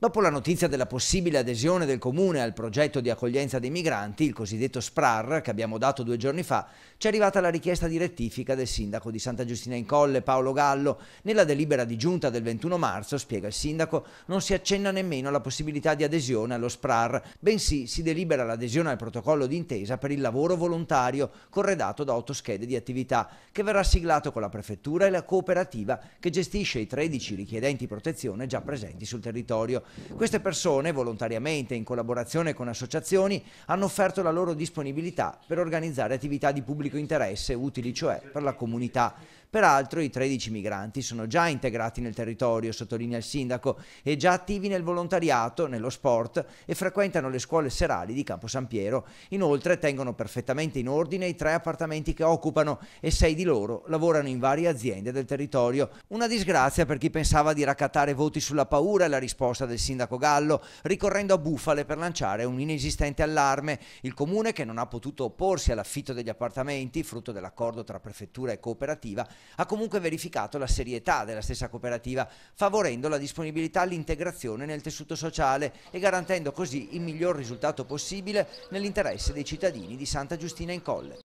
Dopo la notizia della possibile adesione del comune al progetto di accoglienza dei migranti, il cosiddetto SPRAR, che abbiamo dato due giorni fa, ci è arrivata la richiesta di rettifica del sindaco di Santa Giustina in Colle, Paolo Gallo. Nella delibera di giunta del 21 marzo, spiega il sindaco, non si accenna nemmeno alla possibilità di adesione allo SPRAR, bensì si delibera l'adesione al protocollo d'intesa per il lavoro volontario, corredato da otto schede di attività, che verrà siglato con la prefettura e la cooperativa che gestisce i 13 richiedenti protezione già presenti sul territorio. Queste persone, volontariamente in collaborazione con associazioni, hanno offerto la loro disponibilità per organizzare attività di pubblico interesse, utili cioè per la comunità. Peraltro i 13 migranti sono già integrati nel territorio, sottolinea il sindaco, e già attivi nel volontariato, nello sport e frequentano le scuole serali di Campo San Piero. Inoltre tengono perfettamente in ordine i tre appartamenti che occupano e sei di loro lavorano in varie aziende del territorio. Una disgrazia per chi pensava di raccattare voti sulla paura e la risposta del del sindaco Gallo, ricorrendo a bufale per lanciare un inesistente allarme. Il comune, che non ha potuto opporsi all'affitto degli appartamenti, frutto dell'accordo tra prefettura e cooperativa, ha comunque verificato la serietà della stessa cooperativa, favorendo la disponibilità all'integrazione nel tessuto sociale e garantendo così il miglior risultato possibile nell'interesse dei cittadini di Santa Giustina in Colle.